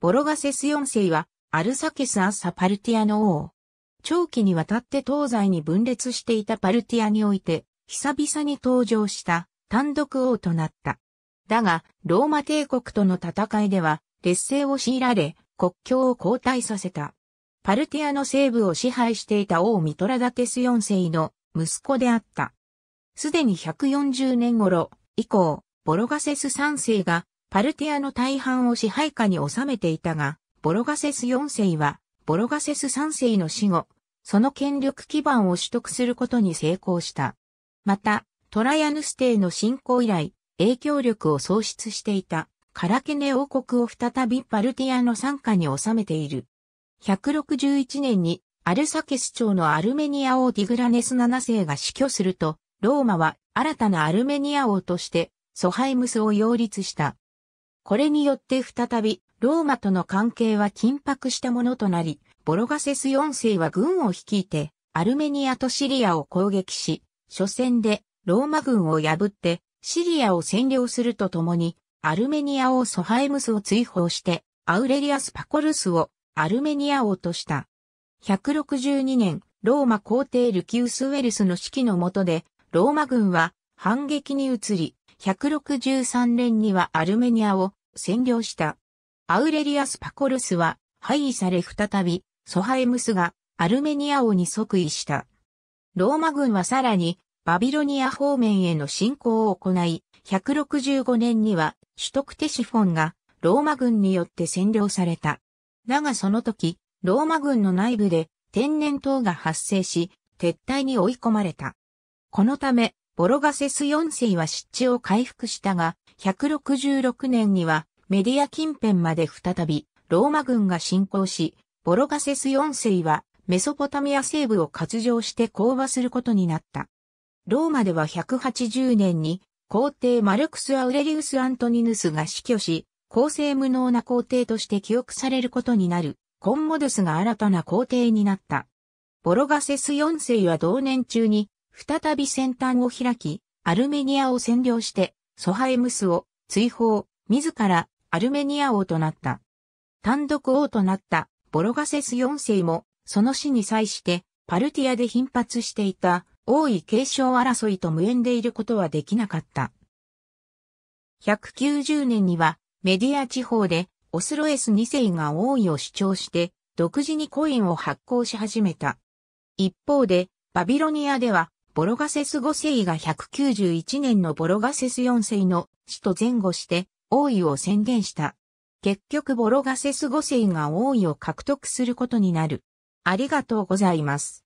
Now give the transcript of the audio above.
ボロガセス4世は、アルサケス・アッサ・パルティアの王。長期にわたって東西に分裂していたパルティアにおいて、久々に登場した単独王となった。だが、ローマ帝国との戦いでは、劣勢を強いられ、国境を後退させた。パルティアの西部を支配していた王ミトラダテス4世の息子であった。すでに140年頃以降、ボロガセス3世がパルティアの大半を支配下に収めていたが、ボロガセス4世は、ボロガセス3世の死後、その権力基盤を取得することに成功した。また、トラヤヌス帝の侵攻以来、影響力を喪失していた、カラケネ王国を再びパルティアの参加に収めている。161年に、アルサケス朝のアルメニア王ディグラネス7世が死去すると、ローマは新たなアルメニア王として、ソハイムスを擁立した。これによって再び、ローマとの関係は緊迫したものとなり、ボロガセス4世は軍を率いて、アルメニアとシリアを攻撃し、初戦でローマ軍を破って、シリアを占領するとともに、アルメニア王ソハエムスを追放して、アウレリアス・パコルスをアルメニア王とした。162年、ローマ皇帝ルキウス・ウェルスの指揮の下で、ローマ軍は反撃に移り、163年にはアルメニアを占領した。アウレリアス・パコルスは廃位され再び、ソハエムスがアルメニア王に即位した。ローマ軍はさらにバビロニア方面への侵攻を行い、165年には首都クテシフォンがローマ軍によって占領された。だがその時、ローマ軍の内部で天然痘が発生し、撤退に追い込まれた。このため、ボロガセス4世は湿地を回復したが、166年にはメディア近辺まで再びローマ軍が侵攻し、ボロガセス4世はメソポタミア西部を割上して降馬することになった。ローマでは180年に皇帝マルクス・アウレリウス・アントニヌスが死去し、公正無能な皇帝として記憶されることになる、コンモドゥスが新たな皇帝になった。ボロガセス4世は同年中に、再び先端を開き、アルメニアを占領して、ソハエムスを追放、自らアルメニア王となった。単独王となったボロガセス4世もその死に際してパルティアで頻発していた王位継承争いと無縁でいることはできなかった。190年にはメディア地方でオスロエス2世が王位を主張して独自にコインを発行し始めた。一方でバビロニアではボロガセス5世が191年のボロガセス4世の死と前後して王位を宣言した。結局ボロガセス5世が王位を獲得することになる。ありがとうございます。